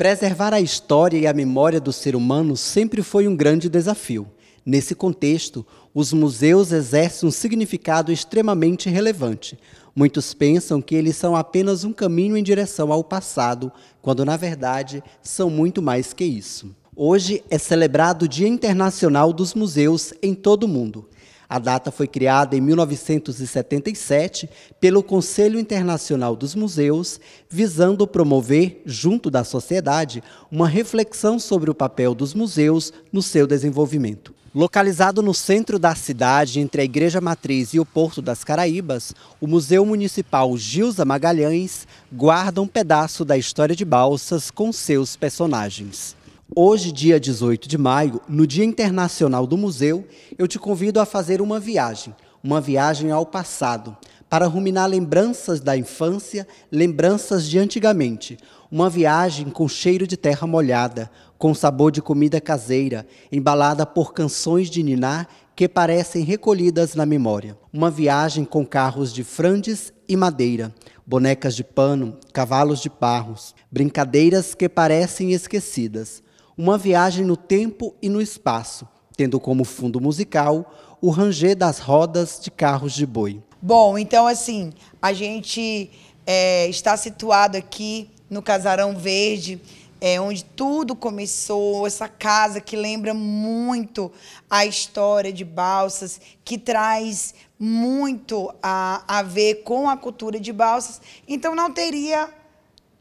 Preservar a história e a memória do ser humano sempre foi um grande desafio. Nesse contexto, os museus exercem um significado extremamente relevante. Muitos pensam que eles são apenas um caminho em direção ao passado, quando na verdade são muito mais que isso. Hoje é celebrado o Dia Internacional dos Museus em todo o mundo. A data foi criada em 1977 pelo Conselho Internacional dos Museus, visando promover, junto da sociedade, uma reflexão sobre o papel dos museus no seu desenvolvimento. Localizado no centro da cidade, entre a Igreja Matriz e o Porto das Caraíbas, o Museu Municipal Gilza Magalhães guarda um pedaço da história de Balsas com seus personagens. Hoje, dia 18 de maio, no Dia Internacional do Museu, eu te convido a fazer uma viagem, uma viagem ao passado, para ruminar lembranças da infância, lembranças de antigamente. Uma viagem com cheiro de terra molhada, com sabor de comida caseira, embalada por canções de ninar que parecem recolhidas na memória. Uma viagem com carros de frandes e madeira, bonecas de pano, cavalos de parros, brincadeiras que parecem esquecidas uma viagem no tempo e no espaço, tendo como fundo musical o ranger das rodas de carros de boi. Bom, então assim, a gente é, está situado aqui no Casarão Verde, é, onde tudo começou, essa casa que lembra muito a história de Balsas, que traz muito a, a ver com a cultura de Balsas. Então não teria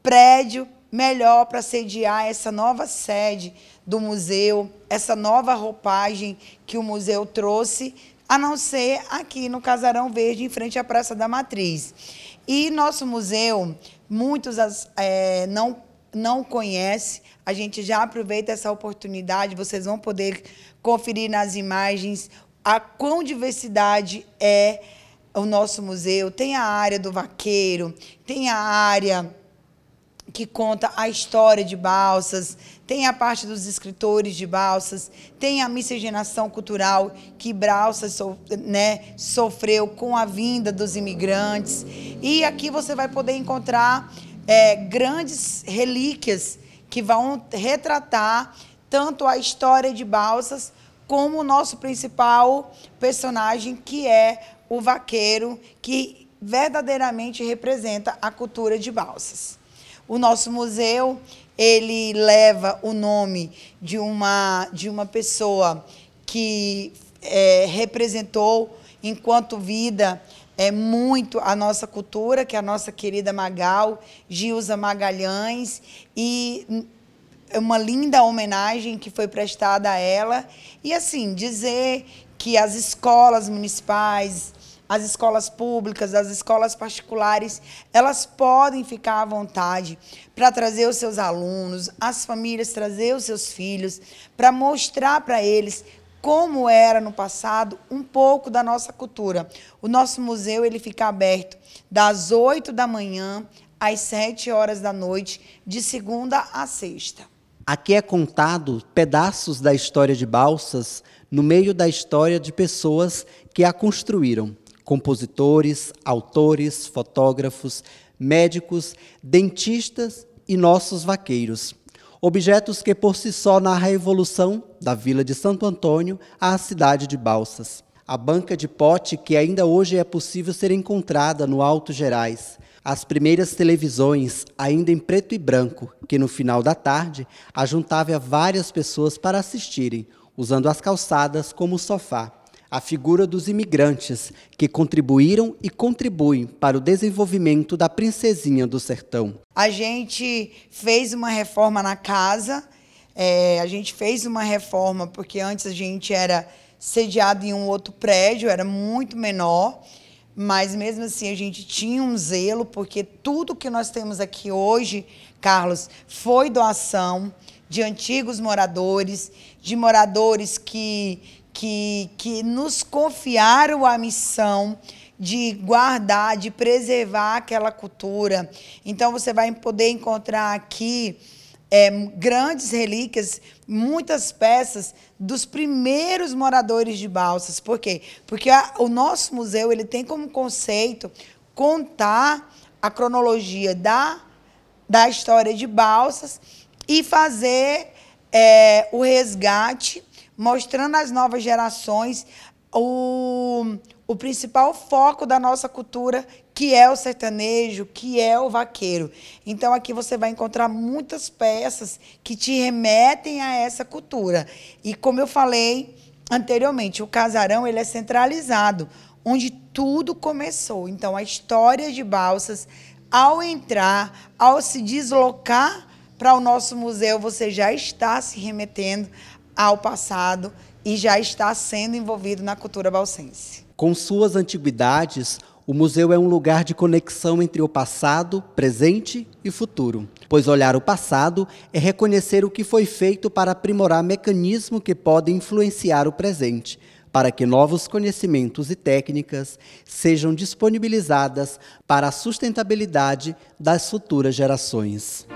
prédio melhor para sediar essa nova sede do museu, essa nova roupagem que o museu trouxe, a não ser aqui no Casarão Verde, em frente à Praça da Matriz. E nosso museu, muitos é, não não conhecem. a gente já aproveita essa oportunidade, vocês vão poder conferir nas imagens a quão diversidade é o nosso museu. Tem a área do vaqueiro, tem a área que conta a história de Balsas, tem a parte dos escritores de Balsas, tem a miscigenação cultural que Balsas so, né, sofreu com a vinda dos imigrantes. E aqui você vai poder encontrar é, grandes relíquias que vão retratar tanto a história de Balsas como o nosso principal personagem, que é o vaqueiro, que verdadeiramente representa a cultura de Balsas. O nosso museu, ele leva o nome de uma, de uma pessoa que é, representou, enquanto vida, é muito a nossa cultura, que é a nossa querida Magal, Gilza Magalhães, e uma linda homenagem que foi prestada a ela. E assim, dizer que as escolas municipais, as escolas públicas, as escolas particulares, elas podem ficar à vontade para trazer os seus alunos, as famílias trazer os seus filhos, para mostrar para eles como era no passado, um pouco da nossa cultura. O nosso museu ele fica aberto das 8 da manhã às 7 horas da noite, de segunda a sexta. Aqui é contado pedaços da história de Balsas no meio da história de pessoas que a construíram compositores, autores, fotógrafos, médicos, dentistas e nossos vaqueiros. Objetos que por si só narram a evolução da vila de Santo Antônio à cidade de Balsas. A banca de pote que ainda hoje é possível ser encontrada no Alto Gerais. As primeiras televisões, ainda em preto e branco, que no final da tarde ajuntava várias pessoas para assistirem, usando as calçadas como sofá a figura dos imigrantes, que contribuíram e contribuem para o desenvolvimento da princesinha do sertão. A gente fez uma reforma na casa, é, a gente fez uma reforma porque antes a gente era sediado em um outro prédio, era muito menor, mas mesmo assim a gente tinha um zelo, porque tudo que nós temos aqui hoje, Carlos, foi doação de antigos moradores, de moradores que que, que nos confiaram a missão de guardar, de preservar aquela cultura. Então, você vai poder encontrar aqui é, grandes relíquias, muitas peças dos primeiros moradores de Balsas. Por quê? Porque a, o nosso museu ele tem como conceito contar a cronologia da, da história de Balsas e fazer é, o resgate mostrando às novas gerações o, o principal foco da nossa cultura, que é o sertanejo, que é o vaqueiro. Então aqui você vai encontrar muitas peças que te remetem a essa cultura. E como eu falei anteriormente, o casarão ele é centralizado, onde tudo começou. Então a história de Balsas, ao entrar, ao se deslocar para o nosso museu, você já está se remetendo ao passado e já está sendo envolvido na cultura balsense. Com suas antiguidades, o museu é um lugar de conexão entre o passado, presente e futuro, pois olhar o passado é reconhecer o que foi feito para aprimorar mecanismos que podem influenciar o presente, para que novos conhecimentos e técnicas sejam disponibilizadas para a sustentabilidade das futuras gerações.